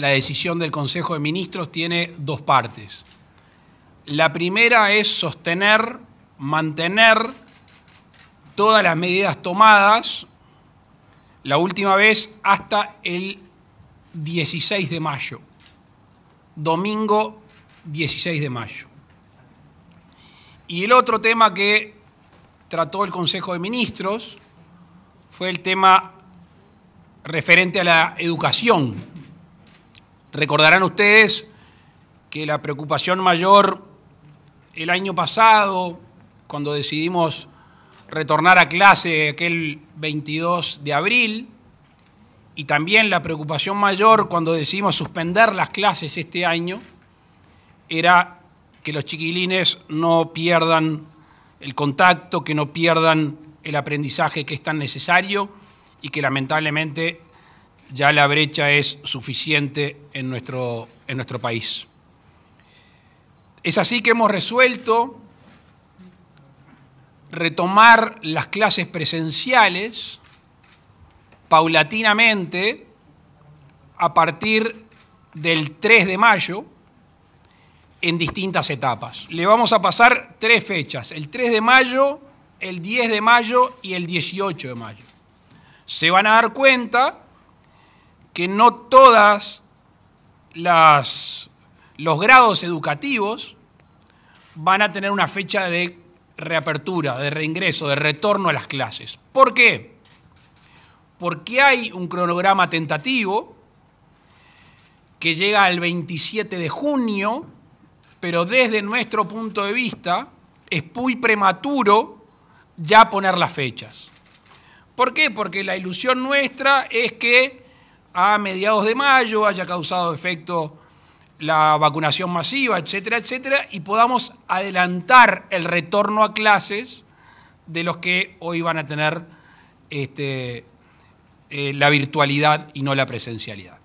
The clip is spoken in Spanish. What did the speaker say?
la decisión del Consejo de Ministros tiene dos partes. La primera es sostener, mantener todas las medidas tomadas, la última vez hasta el 16 de mayo, domingo 16 de mayo. Y el otro tema que trató el Consejo de Ministros fue el tema referente a la educación Recordarán ustedes que la preocupación mayor el año pasado, cuando decidimos retornar a clase aquel 22 de abril, y también la preocupación mayor cuando decidimos suspender las clases este año, era que los chiquilines no pierdan el contacto, que no pierdan el aprendizaje que es tan necesario y que lamentablemente ya la brecha es suficiente en nuestro, en nuestro país. Es así que hemos resuelto retomar las clases presenciales paulatinamente a partir del 3 de mayo en distintas etapas. Le vamos a pasar tres fechas, el 3 de mayo, el 10 de mayo y el 18 de mayo. Se van a dar cuenta que no todas las, los grados educativos van a tener una fecha de reapertura, de reingreso, de retorno a las clases. ¿Por qué? Porque hay un cronograma tentativo que llega al 27 de junio, pero desde nuestro punto de vista es muy prematuro ya poner las fechas. ¿Por qué? Porque la ilusión nuestra es que a mediados de mayo haya causado efecto la vacunación masiva, etcétera, etcétera, y podamos adelantar el retorno a clases de los que hoy van a tener este, eh, la virtualidad y no la presencialidad.